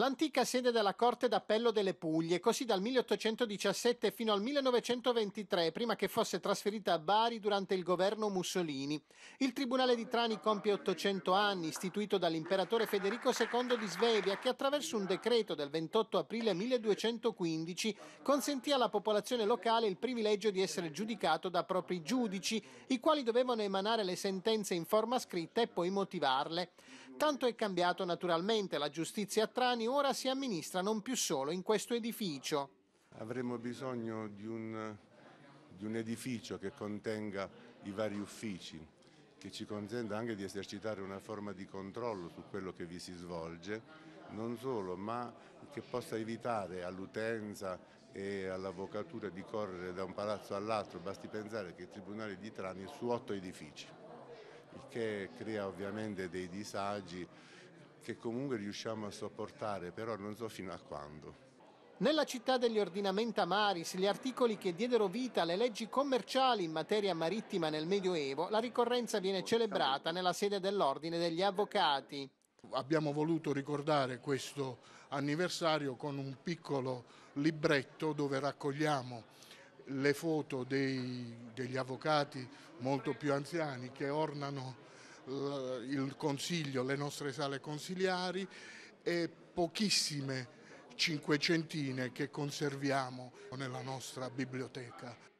l'antica sede della Corte d'Appello delle Puglie, così dal 1817 fino al 1923, prima che fosse trasferita a Bari durante il governo Mussolini. Il Tribunale di Trani compie 800 anni, istituito dall'imperatore Federico II di Svevia, che attraverso un decreto del 28 aprile 1215 consentì alla popolazione locale il privilegio di essere giudicato da propri giudici, i quali dovevano emanare le sentenze in forma scritta e poi motivarle. Tanto è cambiato naturalmente, la giustizia a Trani ora si amministra non più solo in questo edificio. Avremo bisogno di un, di un edificio che contenga i vari uffici, che ci consenta anche di esercitare una forma di controllo su quello che vi si svolge, non solo, ma che possa evitare all'utenza e all'avvocatura di correre da un palazzo all'altro, basti pensare che il Tribunale di Trani è su otto edifici, il che crea ovviamente dei disagi che comunque riusciamo a sopportare, però non so fino a quando. Nella città degli ordinamenta maris, gli articoli che diedero vita alle leggi commerciali in materia marittima nel Medioevo, la ricorrenza viene celebrata nella sede dell'Ordine degli Avvocati. Abbiamo voluto ricordare questo anniversario con un piccolo libretto dove raccogliamo le foto dei, degli avvocati molto più anziani che ornano eh, il Consiglio, le nostre sale consiliari e pochissime cinquecentine che conserviamo nella nostra biblioteca.